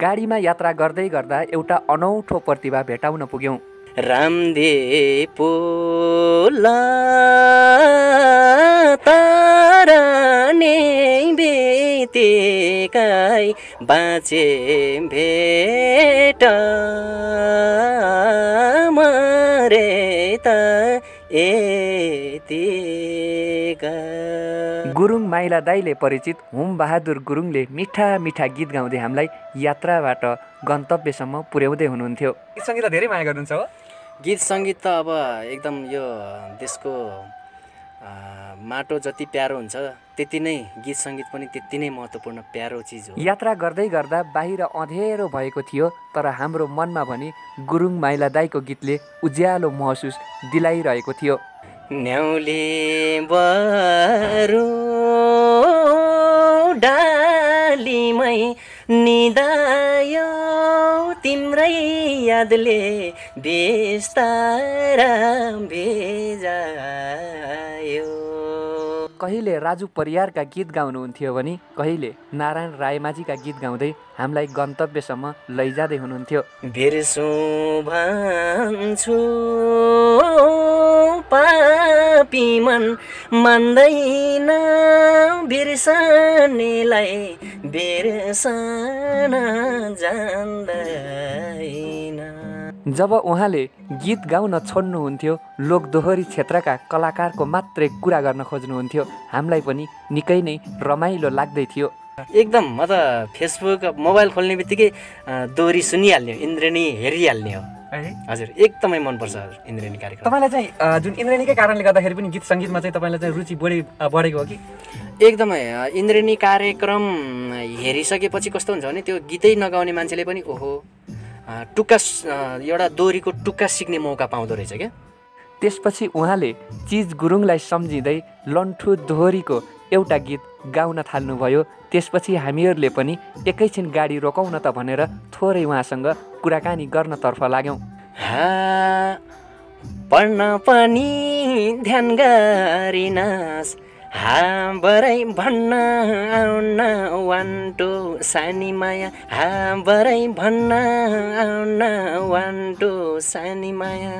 गाडीमा यात्रा गर्दै गर्दा एउटा अनौठो प्रतिभा भेटाउन पुग्यौँ रामदे पोला ताराने बाँचे भेट मरे त यति गुरुङ माइला दाईले परिचित बहादुर गुरुङले मिठा मिठा गीत गाउँदै हामीलाई यात्राबाट गन्तव्यसम्म पुर्याउँदै हुनुहुन्थ्यो गीत सङ्गीत धेरै माया गर्नुहुन्छ हो गीत सङ्गीत त अब एकदम यो देशको माटो जति प्यारो हुन्छ त्यति नै गीत सङ्गीत पनि त्यति नै महत्त्वपूर्ण प्यारो चिज हो यात्रा गर्दै गर्दा बाहिर अँधेरो भएको थियो तर हाम्रो मनमा भने गुरुङ माइला दाईको गीतले उज्यालो महसुस दिलाइरहेको थियो न्याउले बरु डालीमै निदायो तिम्रै यादले बिस्तारा भेजायो कहिले राजु परियारका गीत गाउनुहुन्थ्यो भने कहिले नारायण रायमाझीका गीत गाउँदै हामीलाई गन्तव्यसम्म लैजाँदै हुनुहुन्थ्यो बिर्सु भन्छु पापी मन मान्दैन बिर्सनेलाई बिर्सन जान्दैन जब उहाँले गीत गाउन छोड्नुहुन्थ्यो लोकदोहोरी क्षेत्रका कलाकारको मात्रै कुरा गर्न खोज्नुहुन्थ्यो हामीलाई पनि निकै नै रमाइलो लाग्दै थियो एकदम म त फेसबुक मोबाइल खोल्ने बित्तिकै दोहोरी सुनिहाल्ने हो इन्द्रेणी हेरिहाल्ने हो हजुर एकदमै मनपर्छ हजुर इन्द्रेणी कार्यक्रम तपाईँलाई चाहिँ जुन इन्द्रेणीकै कारणले गर्दाखेरि पनि गीत सङ्गीतमा चाहिँ तपाईँलाई चाहिँ रुचि बढी बढेको हो कि एकदमै इन्द्रेणी कार्यक्रम हेरिसकेपछि कस्तो हुन्छ भने त्यो गीतै नगाउने मान्छेले पनि ओहो टुक्का एउटा दोरीको टुक्का सिक्ने मौका पाउँदो रहेछ क्या त्यसपछि उहाँले चिज गुरुङलाई सम्झिँदै लन्ठु दोहोरीको एउटा गीत गाउन थाल्नुभयो त्यसपछि हामीहरूले पनि एकैछिन गाडी रोकाउन त भनेर थोरै उहाँसँग कुराकानी गर्नतर्फ लाग्यौँ पढ्न पनि ध्यान गरिनस् हा बरै भन्न आउन वान टु सानी माया हा बरै भन्न आउन वान टु सानी माया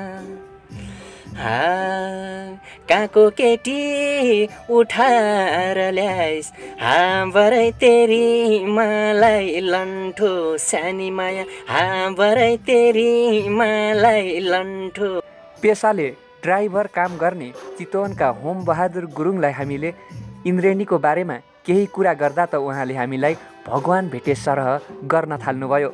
कहाँको केटी उठाएर ल्याइस् हाम्रै तेरी मलाई लन्ठो सानी माया हाम्रै तेरी मलाई लन्ठो पेसाले ड्राइभर काम गर्ने चितवनका बहादुर गुरुङलाई हामीले इन्द्रेणीको बारेमा केही कुरा गर्दा त उहाँले हामीलाई भगवान् भेटे सरह गर्न थाल्नुभयो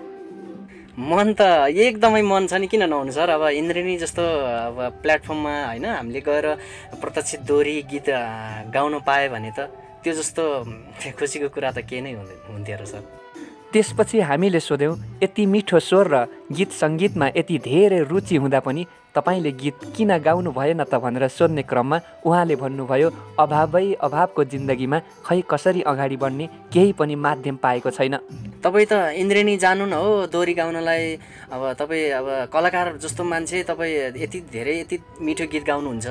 मन त एकदमै मन छ नि किन नहुनु सर अब इन्द्रिणी जस्तो अब प्लेटफर्ममा होइन हामीले गएर प्रत्यक्ष दोहोरी गीत गाउन पायो भने त त्यो जस्तो खुसीको कुरा त केही नै हुन्थ्यो र सर त्यसपछि हामीले सोध्यौँ यति मिठो स्वर र गीत सङ्गीतमा यति धेरै रुचि हुँदा पनि तपाईँले गीत किन गाउनु भएन त भनेर सोध्ने क्रममा उहाँले भन्नुभयो अभावै अभावको जिन्दगीमा खै कसरी अगाडि बढ्ने केही पनि माध्यम पाएको छैन तपाईँ त इन्द्रेणी जानु न हो दोरी गाउनलाई अब तपाईँ अब कलाकार जस्तो मान्छे तपाईँ यति धेरै यति मिठो गीत गाउनुहुन्छ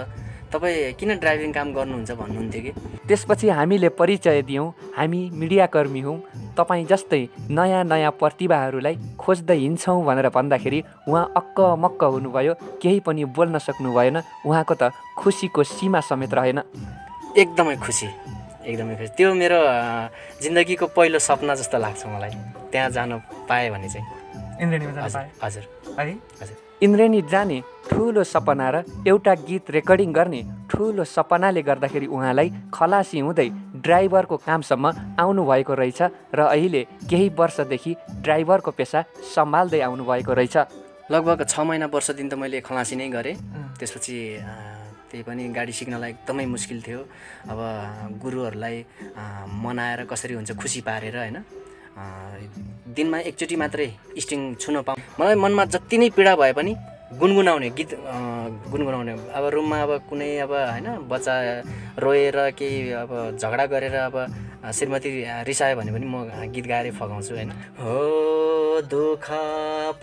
तपाईँ किन ड्राइभिङ काम गर्नुहुन्छ भन्नुहुन्थ्यो कि त्यसपछि हामीले परिचय दियौँ हामी मिडियाकर्मी हौँ तपाईँ जस्तै नयाँ नयाँ प्रतिभाहरूलाई खोज्दै हिँड्छौँ भनेर भन्दाखेरि उहाँ अक्क मक्क हुनुभयो केही पनि बोल्न सक्नु भएन उहाँको त खुसीको सीमा समेत रहेन एकदमै खुसी एकदमै फेरि त्यो मेरो जिन्दगीको पहिलो सपना जस्तो लाग्छ मलाई त्यहाँ जानु पाएँ भने चाहिँ इन्द्रेणीमा हजुर है हजुर इन्द्रेणी जाने ठुलो सपना र एउटा गीत रेकर्डिङ गर्ने ठुलो सपनाले गर्दाखेरि उहाँलाई खलासी हुँदै ड्राइभरको कामसम्म आउनुभएको रहेछ र अहिले केही वर्षदेखि ड्राइभरको पेसा सम्हाल्दै आउनुभएको रहेछ लगभग छ महिना वर्षदेखि त मैले खलासी नै गरेँ त्यसपछि त्यही पनि गाडी सिक्नलाई एकदमै मुस्किल थियो अब गुरुहरूलाई मनाएर कसरी हुन्छ खुसी पारेर होइन दिनमा एकचोटि मात्रै स्टिङ छुन पाउँ मलाई मनमा जति नै पीडा भए पनि गुनगुनाउने गीत गुनगुनाउने अब रुममा अब कुनै अब होइन बच्चा रोएर केही अब झगडा गरेर अब श्रीमती रिसायो भने पनि म गीत गाएरै फगाउँछु होइन हो दुःख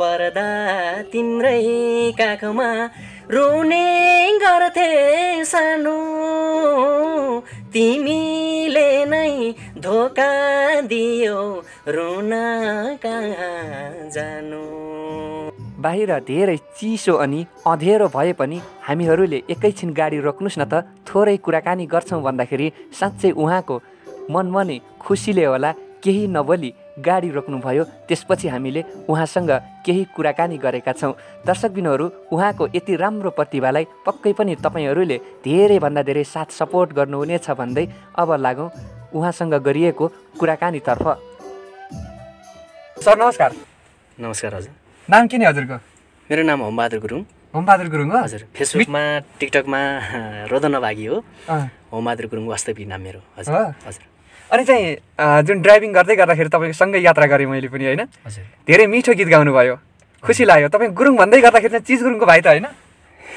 पर्दा तिम्रै काखमा रोने गर्थे सानो तिमीले नै धोका दियो रुन कहाँ जानु बाहिर धेरै चिसो अनि अँधेरो भए पनि हामीहरूले एकैछिन गाडी रोक्नुहोस् न त थोरै कुराकानी गर्छौँ भन्दाखेरि साँच्चै उहाँको मनै खुसीले होला केही नबोली गाडी रोक्नुभयो त्यसपछि हामीले उहाँसँग केही कुराकानी गरेका छौँ दर्शकबिनहरू उहाँको यति राम्रो प्रतिभालाई पक्कै पनि तपाईँहरूले धेरैभन्दा धेरै साथ सपोर्ट गर्नुहुनेछ भन्दै अब लागौँ उहाँसँग गरिएको कुराकानीतर्फ सर नमस्कार नमस्कार हजुर नाम के नि हजुरको मेरो नाम होमबहादुर गुरुङ होमबहादुर गुरुङ हो हजुर फेसबुकमा टिकटकमा रोदन भागी हो होमबहादुर गुरुङ वास्तविक नाम मेरो हजुर हजुर अनि चाहिँ जुन ड्राइभिङ गर्दै गर्दाखेरि तपाईँको सँगै यात्रा गरेँ मैले पनि होइन धेरै मिठो गीत गाउनुभयो खुसी लाग्यो तपाईँ गुरुङ भन्दै गर्दाखेरि चाहिँ चिज गुरुङको भाइ त होइन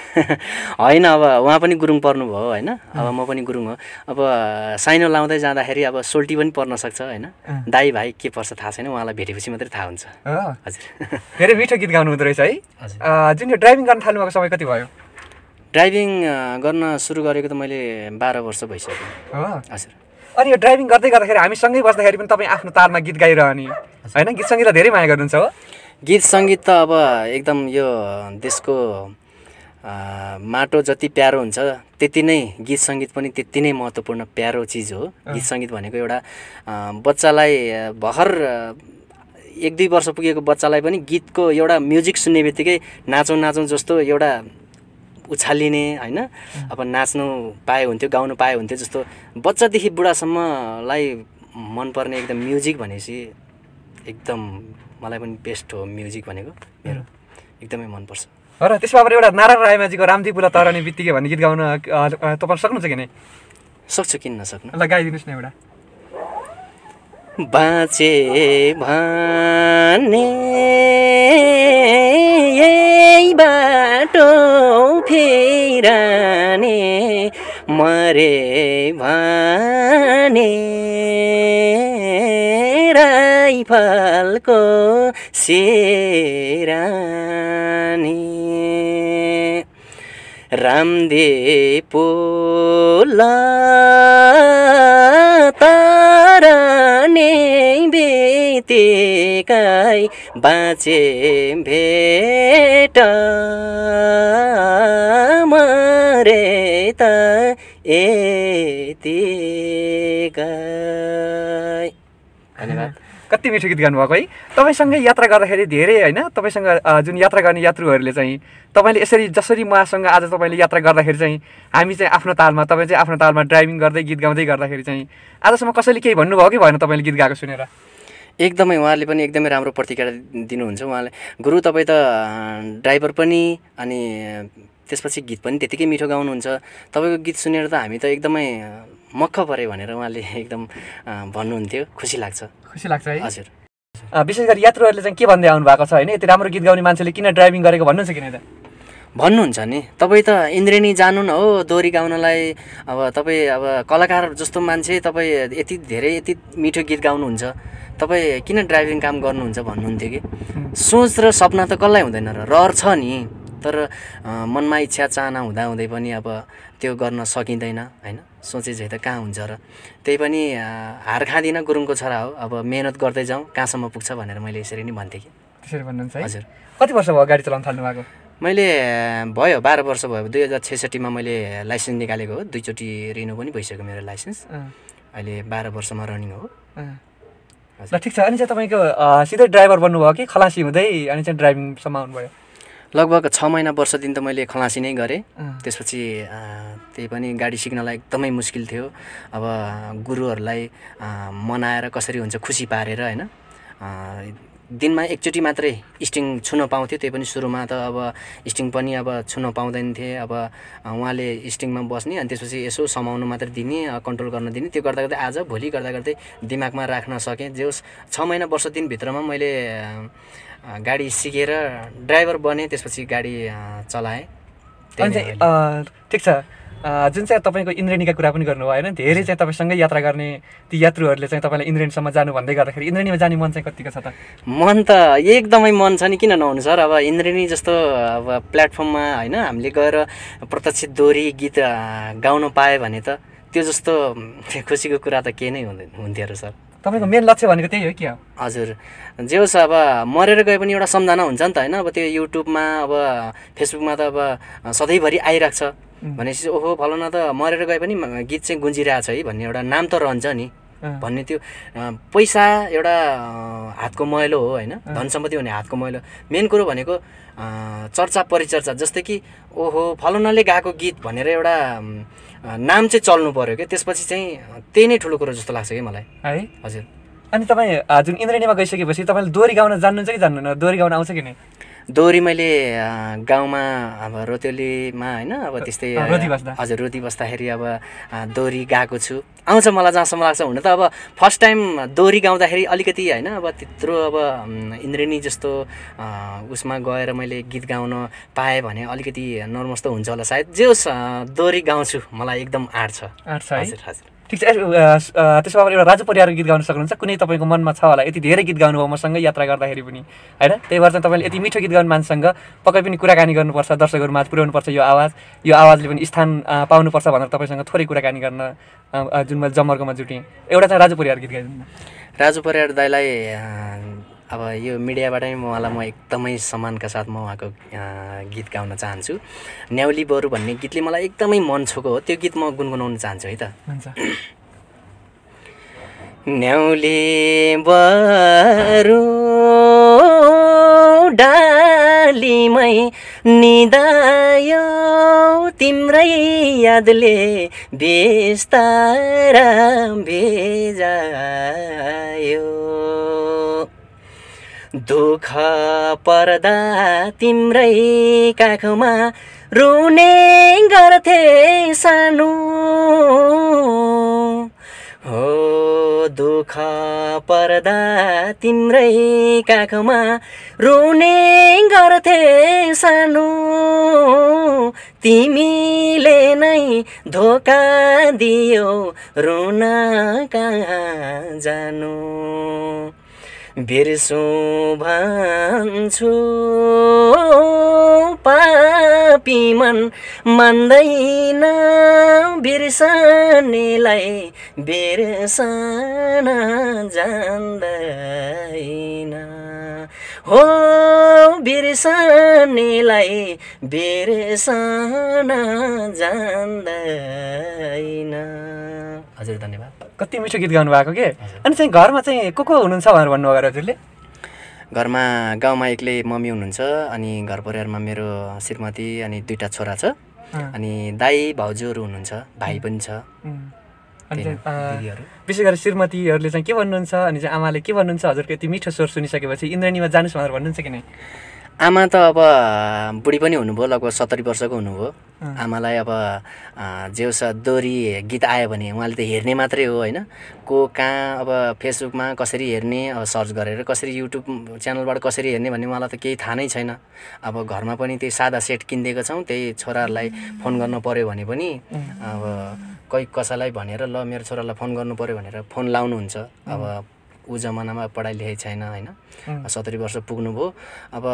होइन अब उहाँ पनि गुरुङ पर्नुभयो होइन अब म पनि गुरुङ हो अब साइनो लाउँदै जाँदाखेरि अब सोल्टी पनि पर्न सक्छ होइन दाई भाइ के पर्छ थाहा छैन उहाँलाई भेटेपछि मात्रै थाहा हुन्छ हजुर धेरै मिठो गीत गाउनु हुँदो रहेछ है जुन यो ड्राइभिङ गर्न थाल्नु भएको समय कति भयो ड्राइभिङ गर्न सुरु गरेको त मैले बाह्र वर्ष भइसक्यो हजुर अनि यो ड्राइभिङ गर्दै गर्दाखेरि हामीसँगै बस्दाखेरि पनि तपाईँ आफ्नो तारमा गीत गाइरहने होइन गीत सङ्गीतलाई धेरै माया गर्नुहुन्छ हो गीत सङ्गीत त अब एकदम यो देशको माटो जति प्यारो हुन्छ त्यति नै गीत सङ्गीत पनि त्यति नै महत्त्वपूर्ण प्यारो चिज हो गीत सङ्गीत भनेको एउटा बच्चालाई भर्खर एक दुई वर्ष पुगेको बच्चालाई पनि गीतको एउटा म्युजिक सुन्ने बित्तिकै नाचौँ नाचौँ जस्तो एउटा उछालिने होइन अब नाच्नु पाए हुन्थ्यो गाउनु पाए हुन्थ्यो जस्तो बच्चादेखि बुढासम्मलाई मनपर्ने एकदम म्युजिक भनेपछि एकदम मलाई पनि बेस्ट हो म्युजिक भनेको मेरो एकदमै मनपर्छ र त्यसमा अब एउटा नारायण रायमाजीको रामदी पुला तरने बित्तिकै भन्ने गीत गाउन तपाईँ सक्नुहुन्छ कि नै सक्छु किन्न सक्नु ल गाइदिनुहोस् न एउटा बाँचे भने यही बाटो फेराने मरे भने फलको सेरानी रामदे ताराने बेतेकाई बाँचे भेट कति मिठो गीत गाउनुभएको है तपाईँसँगै यात्रा गर्दाखेरि धेरै होइन तपाईँसँग जुन यात्रा गर्ने यात्रुहरूले चाहिँ तपाईँले यसरी जसरी उहाँसँग आज तपाईँले यात्रा गर्दाखेरि चाहिँ हामी चाहिँ आफ्नो तालमा तपाईँ चाहिँ आफ्नो तालमा ड्राइभिङ गर्दै गीत गाउँदै गर्दाखेरि चाहिँ आजसम्म कसैले केही भन्नुभयो कि भएन तपाईँले गीत गाएको सुनेर एकदमै उहाँले पनि एकदमै राम्रो प्रतिक्रिया दिनुहुन्छ उहाँले गुरु तपाईँ त ड्राइभर पनि अनि त्यसपछि गीत पनि त्यतिकै मिठो गाउनुहुन्छ तपाईँको गीत सुनेर त हामी त एकदमै मक्ख परे भनेर उहाँले एकदम भन्नुहुन्थ्यो खुसी लाग्छ खुसी लाग्छ है हजुर विशेष गरी यात्रुहरूले चाहिँ के भन्दै आउनु भएको छ होइन यति राम्रो गीत गाउने मान्छेले किन ड्राइभिङ गरेको भन्नुहुन्छ किन त भन्नुहुन्छ नि तपाईँ त इन्द्रेणी जानु न हो दोहोरी गाउनलाई अब तपाईँ अब कलाकार जस्तो मान्छे तपाईँ यति धेरै यति मिठो गीत गाउनुहुन्छ तपाईँ किन ड्राइभिङ काम गर्नुहुन्छ भन्नुहुन्थ्यो कि सोच र सपना त कसलाई हुँदैन र रहर छ नि तर मनमा इच्छा चाहना हुँदाहुँदै पनि अब त्यो गर्न सकिँदैन होइन सोचे झै त कहाँ हुन्छ र त्यही पनि हार खाँदिनँ गुरुङको छोरा हो अब मेहनत गर्दै जाउँ कहाँसम्म पुग्छ भनेर मैले यसरी नै भन्थेँ कि त्यसरी भन्नुहुन्छ हजुर कति वर्ष भयो गाडी चलाउन थाल्नु भएको मैले भयो बाह्र वर्ष भयो दुई हजार छेसठीमा मैले लाइसेन्स निकालेको हो दुईचोटि रिनु पनि भइसक्यो मेरो लाइसेन्स अहिले बाह्र वर्षमा रनिङ हो ल ठिक छ अनि चाहिँ तपाईँको सिधै ड्राइभर बन्नुभयो कि खलासी हुँदै अनि चाहिँ ड्राइभिङसम्म आउनुभयो लगभग छ महिना दिन त मैले खलासी नै गरेँ त्यसपछि त्यही पनि गाडी सिक्नलाई एकदमै मुस्किल थियो अब गुरुहरूलाई मनाएर कसरी हुन्छ खुसी पारेर होइन दिनमा एकचोटि मात्रै स्टिङ छुन पाउँथ्यो त्यही पनि सुरुमा त अब स्टिङ पनि अब छुन पाउँदैन थिए अब उहाँले स्टिङमा बस्ने अनि त्यसपछि यसो समाउनु मात्रै दिने कन्ट्रोल गर्न दिने त्यो गर्दा गर्दै आज भोलि गर्दा गर्दै दिमागमा राख्न सकेँ जे होस् छ महिना वर्ष दिनभित्रमा मैले गाडी सिकेर ड्राइभर बनेँ त्यसपछि गाडी चलाएँ ठिक छ जुन चाहिँ तपाईँको इन्द्रेणीका कुरा पनि गर्नुभयो होइन धेरै चाहिँ तपाईँसँगै यात्रा गर्ने ती यात्रुहरूले चाहिँ तपाईँलाई इन्द्रेणीसम्म जानु भन्दै गर्दाखेरि इन्द्रेणीमा जाने मन चाहिँ कतिको छ त मन त एकदमै मन छ नि किन नहुनु सर अब इन्द्रेणी जस्तो अब प्लेटफर्ममा होइन हामीले गएर प्रत्यक्ष दोहोरी गीत गाउन पायो भने त त्यो जस्तो खुसीको कुरा त केही नै हुँदैन हुन्थ्यो अरे सर तपाईँको मेन लक्ष्य भनेको त्यही हो कि हजुर जे होस् अब मरेर गए पनि एउटा सम्झना हुन्छ नि त होइन अब त्यो युट्युबमा अब फेसबुकमा त अब सधैँभरि आइरहेको छ भनेपछि ओहो फलाना त मरेर गए पनि गीत चाहिँ गुन्जिरहेको छ है भन्ने एउटा नाम त रहन्छ नि भन्ने त्यो पैसा एउटा हातको मैलो हो होइन धन सम्पत्ति भने हातको मैलो मेन कुरो भनेको चर्चा परिचर्चा जस्तै कि ओहो फलानाले गाएको गीत भनेर एउटा नाम चाहिँ चल्नु पऱ्यो क्या त्यसपछि चाहिँ त्यही नै ठुलो कुरो जस्तो लाग्छ कि मलाई है हजुर अनि तपाईँ जुन इन्द्रेणीमा गइसकेपछि तपाईँले दोहोरी गाउन जान्नुहुन्छ कि जान्नुहुन्न दोहोरी गाउन आउँछ कि नै डोरी मैले गाउँमा अब रोतेलीमा होइन अब त्यस्तै हजुर रोती बस्दाखेरि अब डोरी गएको छु आउँछ मलाई जहाँसम्म लाग्छ हुन त अब फर्स्ट टाइम डोरी गाउँदाखेरि अलिकति होइन अब त्यत्रो अब इन्द्रेणी जस्तो उसमा गएर मैले गीत गाउन पाएँ भने अलिकति नर्मस त हुन्छ होला सायद जे होस् डोरी गाउँछु मलाई एकदम आँट आँट छ हजुर हजुर ठिक छ त्यसो भए एउटा राजु परिवारको गीत गाउन सक्नुहुन्छ कुनै तपाईँको मनमा छ होला यति धेरै गीत गाउनुभयो मसँग यात्रा गर्दाखेरि पनि होइन त्यही भएर चाहिँ तपाईँले यति मिठो गीत गाउनु मानिससँग पक्कै पनि कुराकानी गर्नुपर्छ दर्शकहरूमा पुर्याउनुपर्छ यो आवाज यो आवाजले पनि स्थान पाउनुपर्छ भनेर तपाईँसँग थोरै कुराकानी गर्न जुन मैले जमर्कोमा जुटेँ एउटा चाहिँ राजु परिवार गीत गाइदिनु राजु परिवार दाईलाई अब यो मिडियाबाट नै उहाँलाई म एकदमै सम्मानका साथ म उहाँको गीत गाउन चाहन्छु न्याउली बरु भन्ने गीतले मलाई एकदमै मन छोएको हो त्यो गीत म गुनगुनाउन चाहन्छु है त न्याउली बरु डालीमै निदायो तिम्रै यादले बेस्तारा भेजायो दुःख पर्दा तिम्रै काखमा रुने गर्थे सानो हो दुःख पर्दा तिम्रै काखमा रुने गर्थे सानो तिमीले नै धोका दियो रुन कहाँ जानु बिर्सु भन्छु पापी मन मान्दैन बिर्सनेलाई बिर्सन जान्दैन हो बिर्सनेलाई बिर्सन जान्दैन हजुर धन्यवाद कति मिठो गीत गाउनु भएको के अनि चाहिँ घरमा चाहिँ को को हुनुहुन्छ भनेर भन्नुभयो हजुरले घरमा गाउँमा एक्लै मम्मी हुनुहुन्छ अनि घर परिवारमा मेरो श्रीमती अनि दुइटा छोरा छ अनि दाई भाउजूहरू हुनुहुन्छ भाइ पनि छ विशेष गरी श्रीमतीहरूले चाहिँ के भन्नुहुन्छ अनि आमाले के भन्नुहुन्छ हजुरको यति मिठो स्वर सुनिसकेपछि इन्द्रणीमा जानुहोस् भनेर भन्नुहुन्छ कि नै आमा त अब बुढी पनि हुनुभयो लगभग सत्तरी वर्षको हुनुभयो आमालाई अब जे होस् दोहोरी गीत आयो भने उहाँले त हेर्ने मात्रै हो होइन को कहाँ अब फेसबुकमा कसरी हेर्ने अब सर्च गरेर कसरी युट्युब च्यानलबाट कसरी हेर्ने भन्ने उहाँलाई त केही थाहा नै छैन अब घरमा पनि त्यही सादा सेट किनिदिएको छौँ त्यही छोराहरूलाई फोन गर्नु पऱ्यो भने पनि अब कोही कसैलाई भनेर ल मेरो छोरालाई फोन गर्नु पऱ्यो भनेर फोन लाउनुहुन्छ अब ऊ जमानामा पढाइ लेखेको छैन होइन सत्तरी वर्ष पुग्नुभयो अब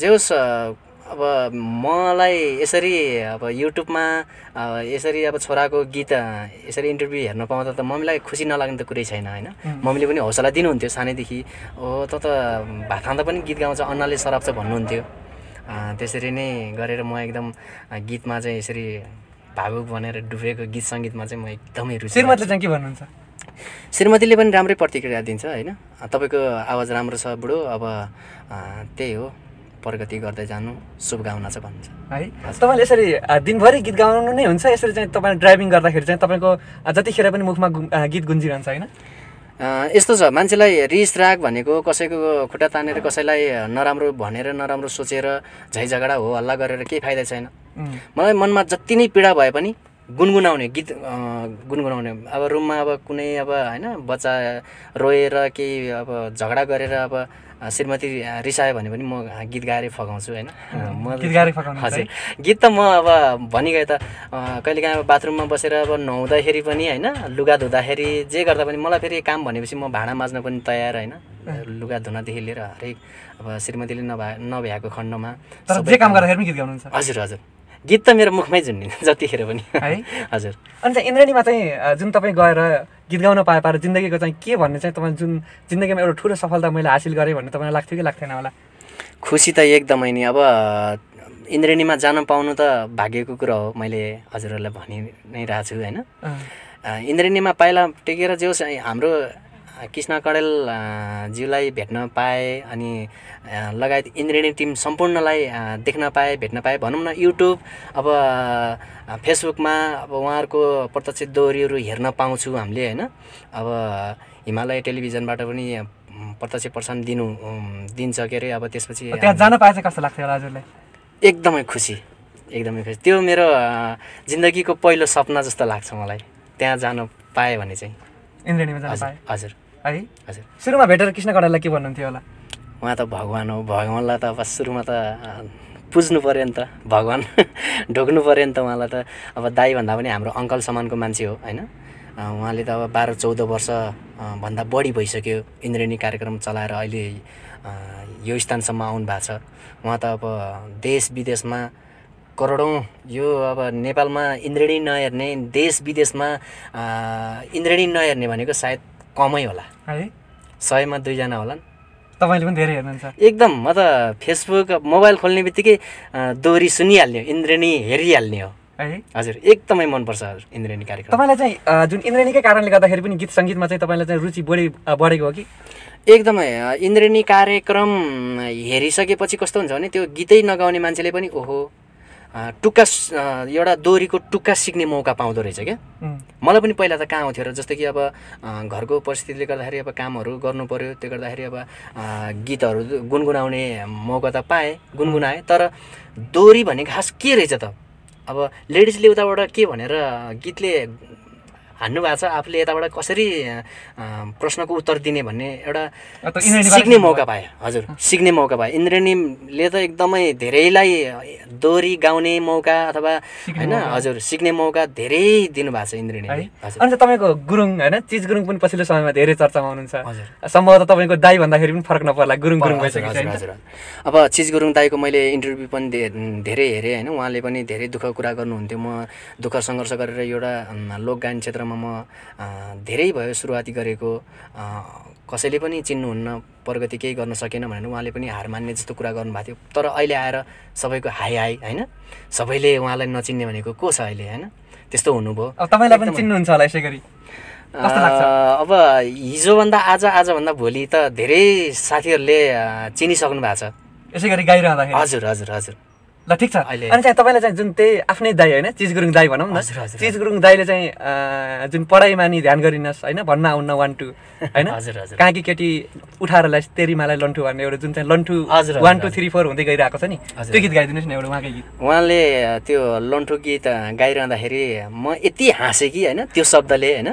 जे होस् अब मलाई यसरी अब युट्युबमा यसरी अब छोराको गीत यसरी इन्टरभ्यू हेर्न पाउँदा त मम्मीलाई खुसी नलाग्ने त कुरै छैन होइन मम्मीले पनि हौसला दिनुहुन्थ्यो सानैदेखि हो त त भात खाँदा पनि गीत गाउँछ अन्नाले छ भन्नुहुन्थ्यो त्यसरी नै गरेर म एकदम गीतमा चाहिँ यसरी भावुक भनेर डुबेको गीत सङ्गीतमा चाहिँ म एकदमै रुचि श्रीमतले चाहिँ के भन्नुहुन्छ श्रीमतीले पनि राम्रै प्रतिक्रिया दिन्छ होइन तपाईँको आवाज राम्रो छ बुढो अब त्यही हो प्रगति गर्दै जानु शुभकामना छ भन्छ है तपाईँले यसरी दिनभरि गीत गाउनु नै हुन्छ यसरी चाहिँ तपाईँले ड्राइभिङ गर्दाखेरि चाहिँ तपाईँको जतिखेर पनि मुखमा गीत गुन्जिरहन्छ होइन यस्तो छ मान्छेलाई रिस राग भनेको कसैको खुट्टा तानेर कसैलाई नराम्रो भनेर नराम्रो सोचेर झैझगडा हो हल्ला गरेर केही फाइदा छैन मलाई मनमा जति नै पीडा भए पनि गुनगुनाउने गीत गुनगुनाउने अब रुममा अब कुनै अब होइन बच्चा रोएर केही अब झगडा गरेर अब श्रीमती रिसायो भने पनि म गीत गाएरै फगाउँछु होइन म गीत गाएर फकाउँछु हजुर गीत त म अब भनिगए त कहिलेकाहीँ अब बाथरुममा बसेर अब नुहाउँदाखेरि पनि होइन लुगा धुँदाखेरि जे गर्दा पनि मलाई फेरि काम भनेपछि म भाँडा माझ्न पनि तयार होइन लुगा धुनदेखि लिएर हरेक अब श्रीमतीले नभए नभ्याएको खण्डमा हजुर हजुर गीत त मेरो मुखमै झुन्ने जतिखेर पनि है हजुर अनि चाहिँ इन्द्रेणीमा चाहिँ जुन तपाईँ गएर गीत गाउन पाए पाएर जिन्दगीको चाहिँ के भन्ने चाहिँ तपाईँ जुन जिन्दगीमा एउटा ठुलो सफलता मैले हासिल गरेँ भन्ने तपाईँलाई लाग्थ्यो कि लाग्थेन होला खुसी त एकदमै नि अब इन्द्रेणीमा जान पाउनु त भाग्यको कुरा हो मैले हजुरहरूलाई भनि नै रहेको छु होइन इन्द्रेणीमा पाइला टेकेर जे होस् हाम्रो कृष्ण कडेल ज्यूलाई भेट्न पाएँ अनि लगायत इन्द्रेणी टिम सम्पूर्णलाई देख्न पाएँ भेट्न पाएँ भनौँ न युट्युब अब फेसबुकमा अब उहाँहरूको प्रत्यक्ष दोहोरीहरू हेर्न पाउँछु हामीले होइन अब हिमालय टेलिभिजनबाट पनि प्रत्यक्ष प्रसारण दिनु दिन्छ के अरे अब त्यसपछि त्यहाँ जान पाए चाहिँ कस्तो लाग्छ होला हजुरलाई एकदमै खुसी एकदमै खुसी त्यो मेरो जिन्दगीको पहिलो सपना जस्तो लाग्छ मलाई त्यहाँ जानु पाएँ भने चाहिँ जान पाएँ हजुर है हजुर सुरुमा भेटेर कृष्ण कडेललाई के भन्नुहुन्थ्यो होला उहाँ त भगवान् हो भगवान्लाई त अब सुरुमा त पुज्नु पऱ्यो नि त भगवान् ढोक्नु पऱ्यो नि त उहाँलाई त अब दाई भन्दा पनि हाम्रो अङ्कल समानको मान्छे हो होइन उहाँले त अब बाह्र चौध वर्ष भन्दा बढी भइसक्यो इन्द्रेणी कार्यक्रम चलाएर अहिले यो स्थानसम्म आउनु भएको छ उहाँ त अब देश विदेशमा करोडौँ यो अब नेपालमा इन्द्रेणी नहेर्ने देश विदेशमा इन्द्रेणी नहेर्ने भनेको सायद कमै होला है सयमा दुईजना होला तपाईँले पनि धेरै हेर्नुहुन्छ एकदम म त फेसबुक मोबाइल खोल्ने बित्तिकै दोहोरी सुनिहाल्ने हो इन्द्रेणी हेरिहाल्ने हो है हजुर एकदमै मनपर्छ हजुर इन्द्रेणी कार्यक्रम तपाईँलाई चाहिँ जुन इन्द्रेणीकै कारणले गर्दाखेरि पनि गीत सङ्गीतमा चाहिँ तपाईँलाई चाहिँ रुचि बढी बढेको हो कि एकदमै इन्द्रेणी कार्यक्रम हेरिसकेपछि कस्तो हुन्छ भने त्यो गीतै नगाउने मान्छेले पनि ओहो टुक्का एउटा दोरीको टुक्का सिक्ने मौका पाउँदो रहेछ क्या मलाई पनि पहिला त कहाँ आउँथ्यो र जस्तो कि अब घरको परिस्थितिले गर्दाखेरि अब कामहरू गर्नु पऱ्यो त्यो गर्दाखेरि अब गीतहरू गुनगुनाउने मौका त पाएँ गुनगुनाएँ तर दोरी भने खास के रहेछ त अब लेडिजले उताबाट के भनेर गीतले हान्नु भएको छ आफूले यताबाट कसरी प्रश्नको उत्तर दिने भन्ने एउटा सिक्ने मौका पाएँ हजुर सिक्ने मौका पाएँ इन्द्रेणीले त एकदमै धेरैलाई दोहोरी गाउने मौका अथवा होइन हजुर सिक्ने मौका धेरै दिनुभएको छ इन्द्रेणी अन्त तपाईँको गुरुङ होइन चिज गुरुङ पनि पछिल्लो समयमा धेरै चर्चामा हुनुहुन्छ हजुर सम्भवतः तपाईँको दाई भन्दाखेरि पनि फरक नपर्ला गुरुङ गुरुङ भइसक्यो हजुर अब चिज गुरुङ दाईको मैले इन्टरभ्यू पनि धेरै हेरेँ होइन उहाँले पनि धेरै दुःख कुरा गर्नुहुन्थ्यो म दुःख सङ्घर्ष गरेर एउटा लोकगायन क्षेत्र क्षेत्रमा म धेरै भयो सुरुवाती गरेको कसैले पनि चिन्नुहुन्न प्रगति केही गर्न सकेन भनेर उहाँले पनि हार मान्ने जस्तो कुरा गर्नुभएको थियो तर अहिले आएर सबैको हाई हाई होइन सबैले उहाँलाई नचिन्ने भनेको को छ अहिले होइन त्यस्तो हुनुभयो तपाईँलाई पनि चिन्नुहुन्छ होला यसै गरी अब हिजोभन्दा आज आजभन्दा भोलि त धेरै साथीहरूले चिनिसक्नु भएको छ यसै गरी गाइरहँदा हजुर हजुर हजुर ल ठिक छ अनि चाहिँ तपाईँलाई चाहिँ जुन त्यही आफ्नै दाई होइन चिज गुरुङ दाई भनौँ न चिज गुरुङ दाईले चाहिँ जुन पढाइमा नि ध्यान गरिनुहोस् होइन भन्न आउन वान टू होइन हजुर हजुर कि केटी उठाएर तेरीमालाई तेरिमालाई लन्ठु भन्ने एउटा जुन चाहिँ लन्ठु वान टू थ्री फोर हुँदै गइरहेको छ नि त्यो गीत गाइदिनुहोस् न एउटा उहाँकै गीत उहाँले त्यो लन्ठु गीत गाइरहँदाखेरि म यति हाँसेँ कि होइन त्यो शब्दले होइन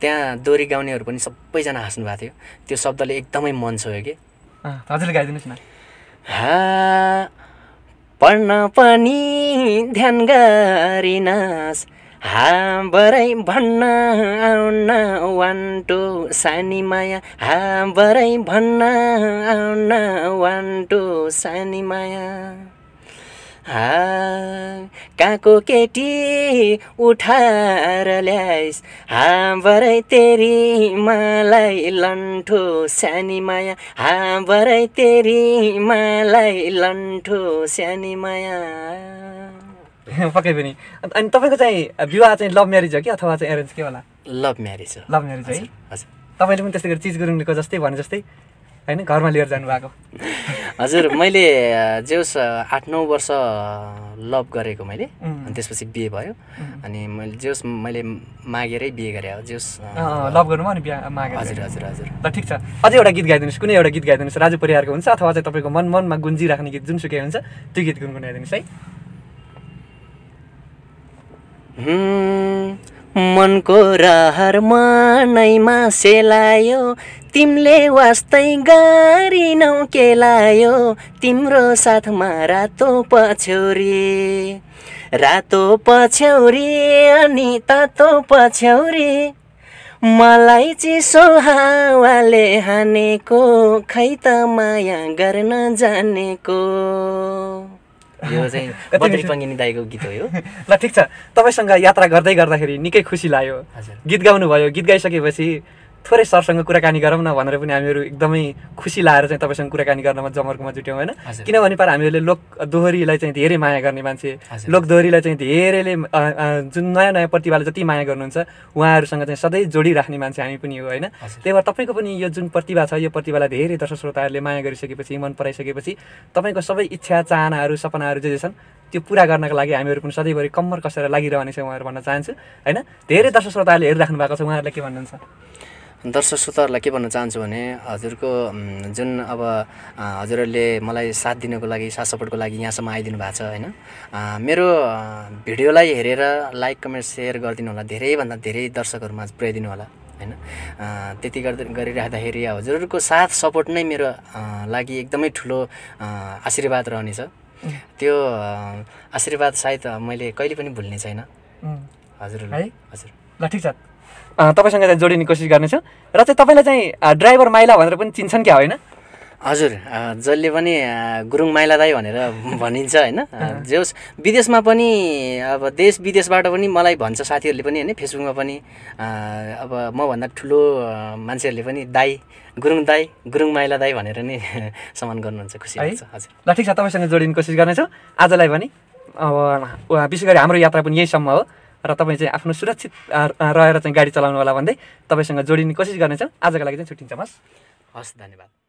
त्यहाँ दोरी गाउनेहरू पनि सबैजना हाँस्नु भएको थियो त्यो शब्दले एकदमै मन छोयो कि हजुरले गाइदिनुहोस् न पढ्न पनि ध्यान गरिनस् हाबरै भन्न आउन वान टू सानी माया हाबरै भन्न आउन वान टू सानी माया कहाँको केटी उठाएर ल्याइस् हाम्रै तेरी मलाई लन्ठो सानी माया हाम्रै तेरी मलाई लन्ठो सानी माया पक्कै पनि अनि तपाईँको चाहिँ विवाह चाहिँ लभ म्यारिज हो कि अथवा चाहिँ एरेन्ज के होला लभ म्यारिज हो लभ म्यारिज है हजुर तपाईँले पनि त्यस्तै गरी चिज गुरुङको जस्तै भने जस्तै होइन घरमा लिएर जानुभएको हजुर मैले जे होस् आठ नौ वर्ष लभ गरेको मैले अनि त्यसपछि बिहे भयो अनि मैले जे होस् मैले मागेरै बिहे गरेँ हो जे होस् लभ गर्नुभयो अनि बिहा मागेर हजुर हजुर हजुर ल ठिक छ अझै एउटा गीत गाइदिनुहोस् कुनै एउटा गीत गाइदिनुहोस् राजु परिवारको हुन्छ अथवा चाहिँ तपाईँको मन मनमा राख्ने गीत जुनसुकै हुन्छ त्यो गीत गुनगुनाइदिनुहोस् है मनको रहरमा नैमा सेलायो तिमले वास्तै गरिनौ केलायो तिम्रो साथमा रातो पछ्यौरी रातो पछ्यौरी अनि तातो पछ्यौरी मलाई चिसो हावाले हानेको खै त माया गर्न जानेको यो चाहिँ बद्री पङ्गिनी दाईको गीत हो यो ल ठिक छ तपाईँसँग यात्रा गर्दै गर्दाखेरि निकै खुसी लाग्यो गीत गाउनुभयो गीत गाइसकेपछि थोरै सरसँग कुराकानी गरौँ न भनेर पनि हामीहरू एकदमै खुसी लागेर चाहिँ तपाईँसँग कुराकानी गर्नमा जमर्कोमा जुट्यौँ होइन किनभने पार हामीहरूले लोक दोहोरीलाई चाहिँ धेरै माया गर्ने मान्छे लोक दोहोरीलाई चाहिँ धेरैले जुन नयाँ नयाँ प्रतिभाले जति माया गर्नुहुन्छ उहाँहरूसँग चाहिँ सधैँ जोडिराख्ने मान्छे हामी पनि हो होइन त्यही भएर तपाईँको पनि यो जुन प्रतिभा छ यो प्रतिभालाई धेरै दर्शक श्रोताहरूले माया गरिसकेपछि मन पराइसकेपछि तपाईँको सबै इच्छा चाहनाहरू सपनाहरू जे जे छन् त्यो पुरा गर्नको लागि हामीहरू पनि सधैँभरि कम्मर कसेर लागिरहनेछ उहाँहरू भन्न चाहन्छु होइन धेरै दर्शक श्रोताहरूले हेरिराख्नु भएको छ उहाँहरूले के भन्नुहुन्छ दर्शक श्रोताहरूलाई के भन्न चाहन्छु भने हजुरको जुन अब हजुरहरूले मलाई साथ दिनको लागि साथ सपोर्टको लागि यहाँसम्म आइदिनु भएको छ होइन मेरो भिडियोलाई हेरेर लाइक कमेन्ट सेयर गरिदिनु होला धेरैभन्दा धेरै दर्शकहरूमा पुर्याइदिनु होला होइन त्यति गर्दै गरिराख्दाखेरि हजुरहरूको साथ सपोर्ट नै मेरो लागि एकदमै ठुलो आशीर्वाद रहनेछ त्यो आशीर्वाद सायद मैले कहिले पनि भुल्ने छैन हजुर है हजुर ल ठिक छ तपाईँसँग चाहिँ जोडिने कोसिस गर्नेछु र चाहिँ तपाईँलाई चाहिँ ड्राइभर माइला भनेर पनि चिन्छन् क्या होइन हजुर जसले पनि गुरुङ माइला दाई भनेर भनिन्छ होइन जे होस् विदेशमा पनि अब देश विदेशबाट पनि मलाई भन्छ साथीहरूले पनि होइन फेसबुकमा पनि अब मभन्दा ठुलो मान्छेहरूले पनि दाई गुरुङ दाई गुरुङ माइला दाई भनेर नै सम्मान गर्नुहुन्छ खुसी लाग्छ हजुर ल ठिक छ तपाईँसँग जोडिने कोसिस गर्नेछु आजलाई पनि अब विशेष गरी हाम्रो यात्रा पनि यहीसम्म हो र तपाईँ चाहिँ आफ्नो सुरक्षित रहेर चाहिँ गाडी चलाउनु होला भन्दै तपाईँसँग जोडिने कोसिस गर्नेछौँ आजको लागि चाहिँ छुट्टिन्छ हस् हस् धन्यवाद